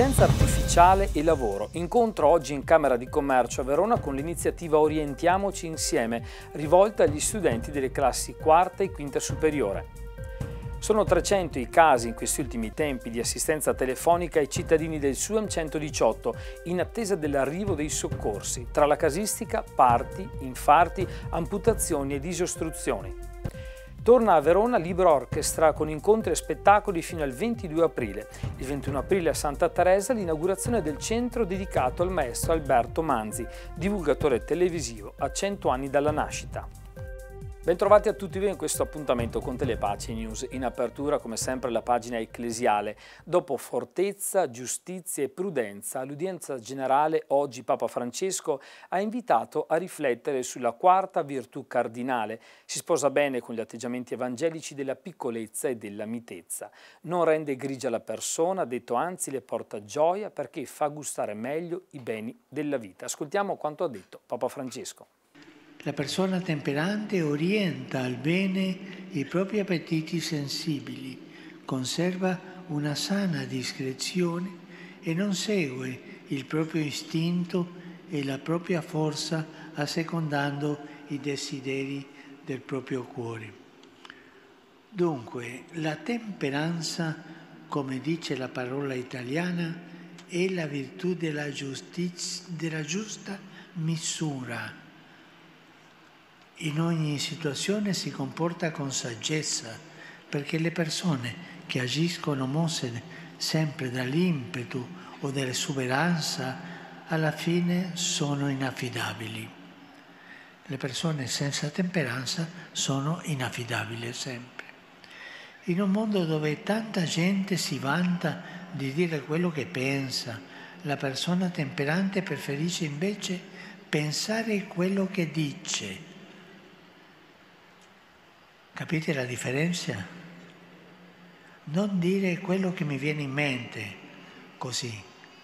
Intelligenza artificiale e lavoro. Incontro oggi in Camera di Commercio a Verona con l'iniziativa Orientiamoci insieme, rivolta agli studenti delle classi quarta e quinta superiore. Sono 300 i casi in questi ultimi tempi di assistenza telefonica ai cittadini del SUAM 118 in attesa dell'arrivo dei soccorsi, tra la casistica, parti, infarti, amputazioni e disostruzioni. Torna a Verona Libro Orchestra con incontri e spettacoli fino al 22 aprile. Il 21 aprile a Santa Teresa l'inaugurazione del centro dedicato al maestro Alberto Manzi, divulgatore televisivo a 100 anni dalla nascita. Bentrovati a tutti voi in questo appuntamento con Telepace News. In apertura, come sempre, la pagina ecclesiale. Dopo fortezza, giustizia e prudenza, l'udienza generale oggi Papa Francesco ha invitato a riflettere sulla quarta virtù cardinale. Si sposa bene con gli atteggiamenti evangelici della piccolezza e della mitezza. Non rende grigia la persona, detto anzi le porta gioia perché fa gustare meglio i beni della vita. Ascoltiamo quanto ha detto Papa Francesco. La persona temperante orienta al bene i propri appetiti sensibili, conserva una sana discrezione e non segue il proprio istinto e la propria forza assecondando i desideri del proprio cuore. Dunque, la temperanza, come dice la parola italiana, è la virtù della, giustizia, della giusta misura in ogni situazione si comporta con saggezza, perché le persone che agiscono mosse sempre dall'impetu o dall'esuberanza alla fine sono inaffidabili. Le persone senza temperanza sono inaffidabili sempre. In un mondo dove tanta gente si vanta di dire quello che pensa, la persona temperante preferisce invece pensare quello che dice Capite la differenza? Non dire quello che mi viene in mente così,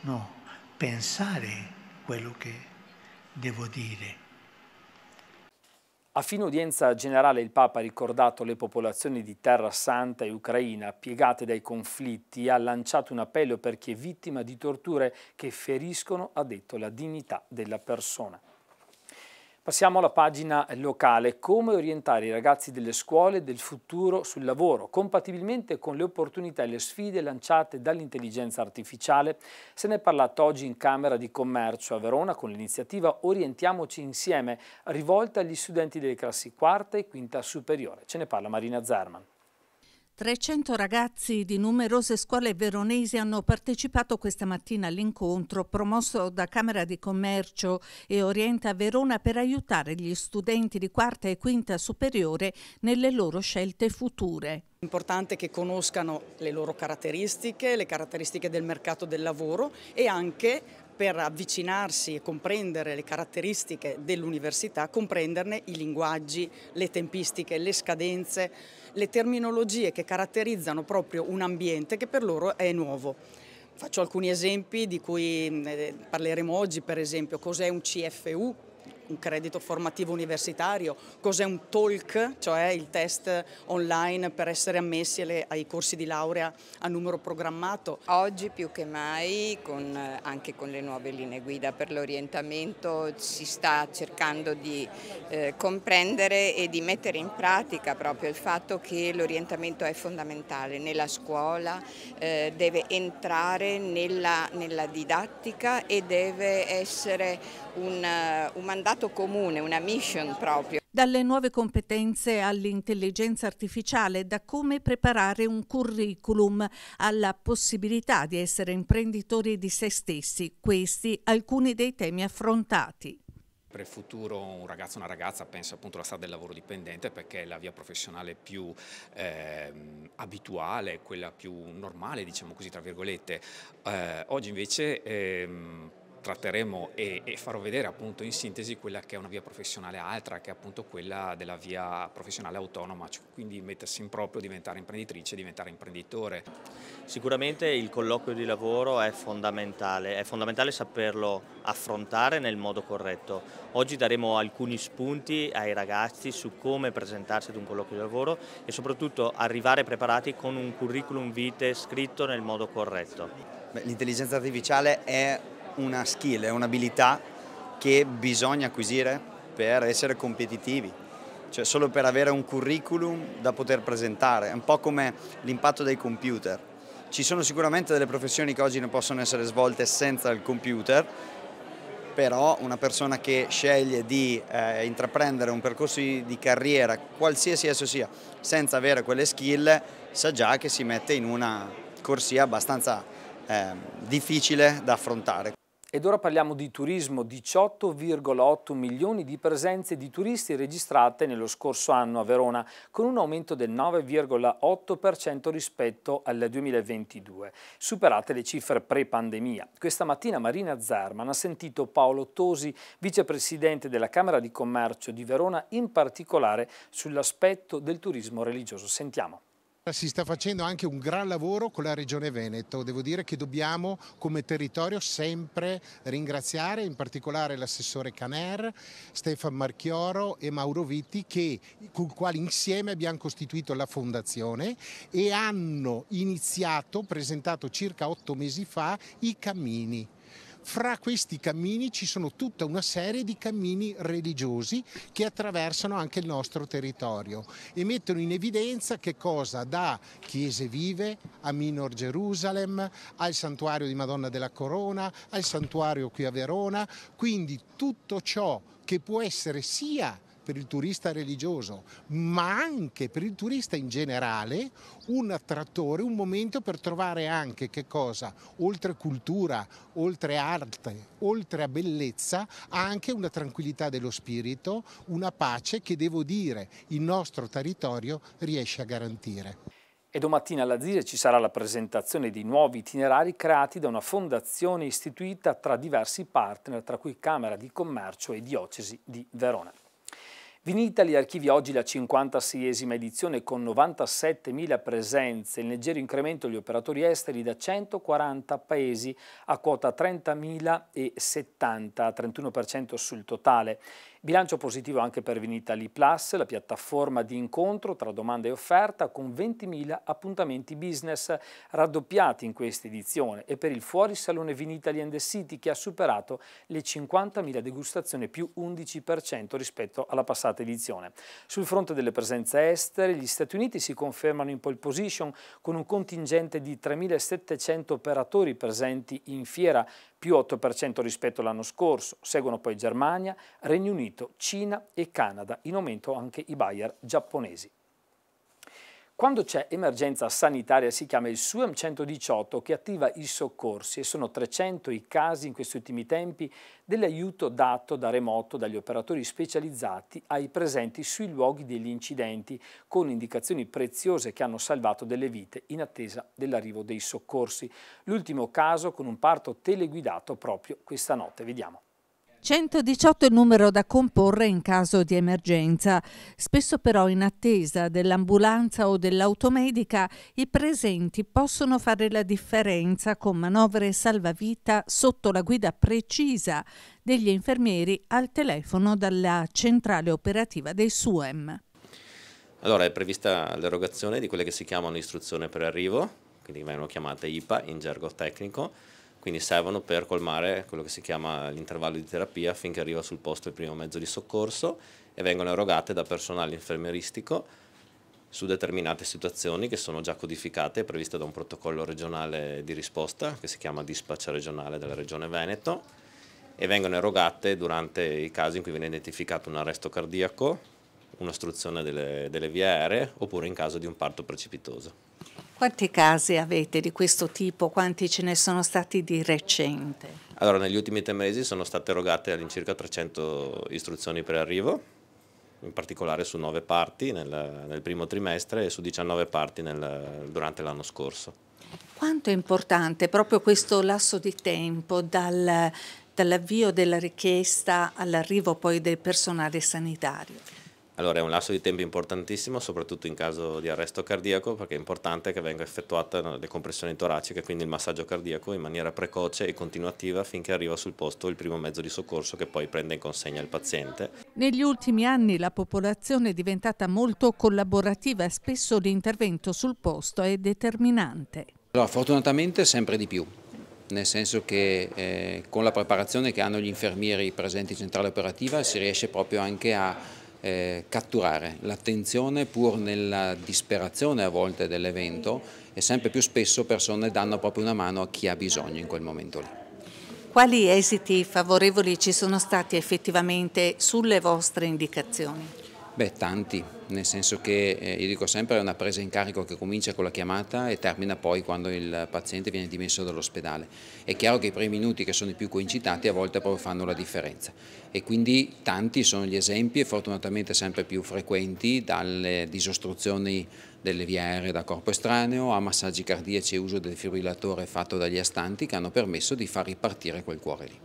no, pensare quello che devo dire. A fine udienza generale il Papa ha ricordato le popolazioni di Terra Santa e Ucraina piegate dai conflitti e ha lanciato un appello per chi è vittima di torture che feriscono, ha detto, la dignità della persona. Passiamo alla pagina locale, come orientare i ragazzi delle scuole del futuro sul lavoro, compatibilmente con le opportunità e le sfide lanciate dall'intelligenza artificiale. Se ne è parlato oggi in Camera di Commercio a Verona con l'iniziativa Orientiamoci insieme, rivolta agli studenti delle classi quarta e quinta superiore. Ce ne parla Marina Zerman. 300 ragazzi di numerose scuole veronesi hanno partecipato questa mattina all'incontro promosso da Camera di Commercio e Orienta Verona per aiutare gli studenti di quarta e quinta superiore nelle loro scelte future. È importante che conoscano le loro caratteristiche, le caratteristiche del mercato del lavoro e anche per avvicinarsi e comprendere le caratteristiche dell'università, comprenderne i linguaggi, le tempistiche, le scadenze, le terminologie che caratterizzano proprio un ambiente che per loro è nuovo. Faccio alcuni esempi di cui eh, parleremo oggi, per esempio cos'è un CFU, un credito formativo universitario, cos'è un TOLC, cioè il test online per essere ammessi alle, ai corsi di laurea a numero programmato. Oggi più che mai, con, anche con le nuove linee guida per l'orientamento, si sta cercando di eh, comprendere e di mettere in pratica proprio il fatto che l'orientamento è fondamentale nella scuola, eh, deve entrare nella, nella didattica e deve essere un, eh, un mandato comune, una mission proprio. Dalle nuove competenze all'intelligenza artificiale, da come preparare un curriculum alla possibilità di essere imprenditori di se stessi, questi alcuni dei temi affrontati per il futuro un ragazzo o una ragazza pensa appunto alla strada del lavoro dipendente perché è la via professionale più eh, abituale, quella più normale, diciamo così, tra virgolette. Eh, oggi invece eh, tratteremo e, e, farò vedere appunto in sintesi quella che è una via professionale altra, che è appunto quella della via professionale autonoma, cioè quindi mettersi in proprio, diventare imprenditrice, diventare imprenditore. Sicuramente il colloquio di lavoro è fondamentale, è fondamentale saperlo affrontare nel modo corretto. Oggi daremo alcuni spunti ai ragazzi su come presentarsi ad un colloquio di lavoro e soprattutto arrivare preparati con un curriculum vitae scritto nel modo corretto. L'intelligenza artificiale è una skill, è un'abilità che bisogna acquisire per essere competitivi, cioè solo per avere un curriculum da poter presentare, è un po' come l'impatto dei computer. Ci sono sicuramente delle professioni che oggi non possono essere svolte senza il computer, però una persona che sceglie di eh, intraprendere un percorso di, di, carriera, qualsiasi esso sia, senza avere quelle skill, sa già che si mette in una corsia abbastanza eh, difficile da affrontare. Ed ora parliamo di turismo, 18,8 milioni di presenze di turisti registrate nello scorso anno a Verona, con un aumento del 9,8% rispetto al 2022, superate le cifre pre-pandemia. Questa mattina Marina Zerman ha sentito Paolo Tosi, vicepresidente della Camera di Commercio di Verona, in particolare sull'aspetto del turismo religioso. Sentiamo. Si sta facendo anche un gran lavoro con la Regione Veneto, devo dire che dobbiamo come territorio sempre ringraziare in particolare l'assessore Caner, Stefan Marchioro e Mauro Vitti che, con i quali insieme abbiamo costituito la fondazione e hanno iniziato, presentato circa otto mesi fa, i cammini fra questi cammini ci sono tutta una serie di cammini religiosi che attraversano anche il nostro territorio e mettono in evidenza che cosa da Chiese Vive a Minor Gerusalem, al santuario di Madonna della Corona, al santuario qui a Verona, quindi tutto ciò che può essere sia per il turista religioso, ma anche per il turista in generale, un attrattore, un momento per trovare anche che cosa? Oltre cultura, oltre arte, oltre a bellezza, anche una tranquillità dello spirito, una pace che devo dire il nostro territorio riesce a garantire. E domattina alla Zire ci sarà la presentazione di nuovi itinerari creati da una fondazione istituita tra diversi partner, tra cui Camera di Commercio e Diocesi di Verona. Vinitaly archivi oggi la 56esima edizione con 97.000 presenze, il leggero incremento degli operatori esteri da 140 paesi a quota 30.070, 31% sul totale. Bilancio positivo anche per Vinitaly Plus, la piattaforma di incontro tra domanda e offerta con 20.000 appuntamenti business raddoppiati in questa edizione e per il fuori salone Vinitaly and the City che ha superato le 50.000 degustazioni più 11% rispetto alla passata edizione. Sul fronte delle presenze estere, gli Stati Uniti si confermano in pole position con un contingente di 3.700 operatori presenti in fiera più 8% rispetto all'anno scorso, seguono poi Germania, Regno Unito, Cina e Canada, in aumento anche i buyer giapponesi. Quando c'è emergenza sanitaria si chiama il SUEM 118 che attiva i soccorsi e sono 300 i casi in questi ultimi tempi dell'aiuto dato da remoto dagli operatori specializzati ai presenti sui luoghi degli incidenti con indicazioni preziose che hanno salvato delle vite in attesa dell'arrivo dei soccorsi. L'ultimo caso con un parto teleguidato proprio questa notte. Vediamo. 118 è il numero da comporre in caso di emergenza. Spesso però in attesa dell'ambulanza o dell'automedica i presenti possono fare la differenza con manovre salvavita sotto la guida precisa degli infermieri al telefono dalla centrale operativa dei SUEM. Allora è prevista l'erogazione di quelle che si chiamano istruzione per arrivo, quindi vengono chiamate IPA in gergo tecnico, quindi servono per colmare quello che si chiama l'intervallo di terapia finché arriva sul posto il primo mezzo di soccorso e vengono erogate da personale infermieristico su determinate situazioni che sono già codificate e previste da un protocollo regionale di risposta che si chiama dispatch regionale della regione Veneto e vengono erogate durante i casi in cui viene identificato un arresto cardiaco, un'ostruzione delle, delle vie aeree oppure in caso di un parto precipitoso. Quanti casi avete di questo tipo? Quanti ce ne sono stati di recente? Allora, negli ultimi tre mesi sono state erogate all'incirca 300 istruzioni per arrivo, in particolare su 9 parti nel, nel primo trimestre e su 19 parti nel, durante l'anno scorso. Quanto è importante proprio questo lasso di tempo dal, dall'avvio della richiesta all'arrivo poi del personale sanitario? Allora è un lasso di tempo importantissimo, soprattutto in caso di arresto cardiaco, perché è importante che venga effettuata le compressioni toraciche, quindi il massaggio cardiaco in maniera precoce e continuativa finché arriva sul posto il primo mezzo di soccorso che poi prende in consegna il paziente. Negli ultimi anni la popolazione è diventata molto collaborativa e spesso l'intervento sul posto è determinante. Allora, fortunatamente sempre di più, nel senso che eh, con la preparazione che hanno gli infermieri presenti in centrale operativa si riesce proprio anche a eh, catturare l'attenzione pur nella disperazione a volte dell'evento e sempre più spesso persone danno proprio una mano a chi ha bisogno in quel momento lì. Quali esiti favorevoli ci sono stati effettivamente sulle vostre indicazioni? Beh, tanti, nel senso che eh, io dico sempre è una presa in carico che comincia con la chiamata e termina poi quando il paziente viene dimesso dall'ospedale. È chiaro che i primi minuti che sono i più coincitati a volte proprio fanno la differenza e quindi tanti sono gli esempi e fortunatamente sempre più frequenti dalle disostruzioni delle vie aeree da corpo estraneo a massaggi cardiaci e uso del defibrillatore fatto dagli astanti che hanno permesso di far ripartire quel cuore lì.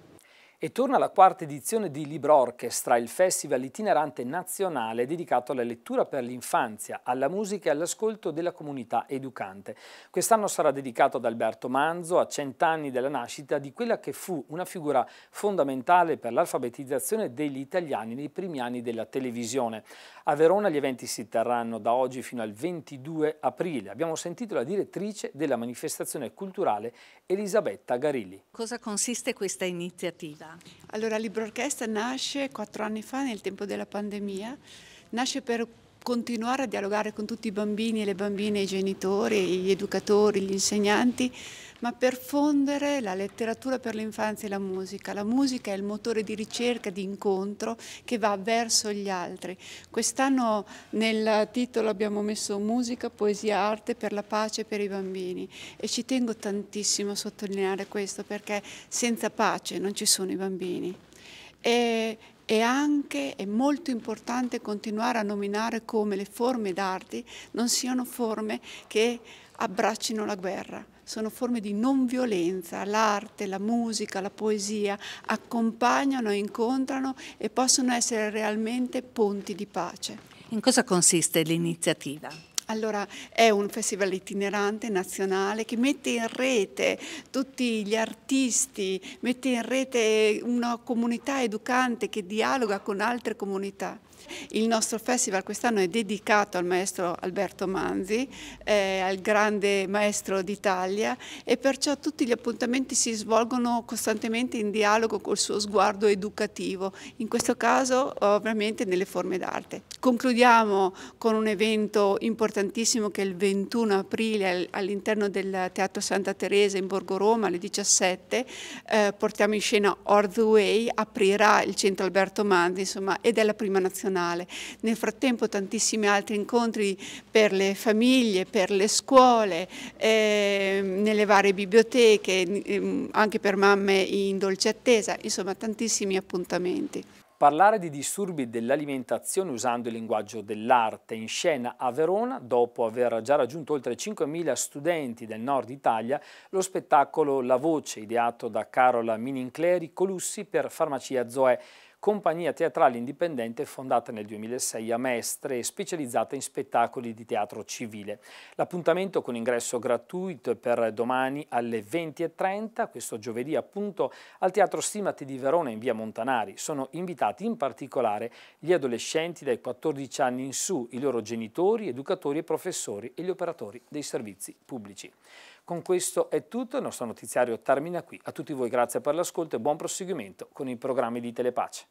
E torna alla quarta edizione di Libro Orchestra, il festival itinerante nazionale dedicato alla lettura per l'infanzia, alla musica e all'ascolto della comunità educante. Quest'anno sarà dedicato ad Alberto Manzo, a cent'anni della nascita di quella che fu una figura fondamentale per l'alfabetizzazione degli italiani nei primi anni della televisione. A Verona gli eventi si terranno da oggi fino al 22 aprile. Abbiamo sentito la direttrice della manifestazione culturale Elisabetta Garilli. Cosa consiste questa iniziativa? Allora, Libro Orchestra nasce quattro anni fa, nel tempo della pandemia, nasce per continuare a dialogare con tutti i bambini e le bambine, i genitori, gli educatori, gli insegnanti, ma per fondere la letteratura per l'infanzia e la musica. La musica è il motore di ricerca, di incontro che va verso gli altri. Quest'anno nel titolo abbiamo messo musica, poesia, arte per la pace per i bambini e ci tengo tantissimo a sottolineare questo perché senza pace non ci sono i bambini. E e anche è molto importante continuare a nominare come le forme d'arte non siano forme che abbraccino la guerra, sono forme di non violenza, l'arte, la musica, la poesia accompagnano, incontrano e possono essere realmente ponti di pace. In cosa consiste l'iniziativa? Allora, è un festival itinerante nazionale che mette in rete tutti gli artisti, mette in rete una comunità educante che dialoga con altre comunità. Il nostro festival quest'anno è dedicato al maestro Alberto Manzi, eh, al grande maestro d'Italia e perciò tutti gli appuntamenti si svolgono costantemente in dialogo col suo sguardo educativo, in questo caso ovviamente nelle forme d'arte. Concludiamo con un evento importante importantissimo che il 21 aprile all'interno del Teatro Santa Teresa in Borgo Roma alle 17 eh, portiamo in scena Or the Way, aprirà il centro Alberto Mandi insomma, ed è la prima nazionale. Nel frattempo tantissimi altri incontri per le famiglie, per le scuole, eh, nelle varie biblioteche, eh, anche per mamme in dolce attesa, insomma tantissimi appuntamenti. Parlare di disturbi dell'alimentazione usando il linguaggio dell'arte in scena a Verona, dopo aver già raggiunto oltre 5.000 studenti del nord Italia, lo spettacolo La Voce, ideato da Carola Minincleri Colussi per Farmacia Zoe, compagnia teatrale indipendente fondata nel 2006 a Mestre e specializzata in spettacoli di teatro civile. L'appuntamento con ingresso gratuito è per domani alle 20.30, questo giovedì appunto, al Teatro Stimati di Verona in via Montanari. Sono invitati in particolare gli adolescenti dai 14 anni in su, i loro genitori, educatori e professori e gli operatori dei servizi pubblici. Con questo è tutto, il nostro notiziario termina qui. A tutti voi grazie per l'ascolto e buon proseguimento con i programmi di Telepace.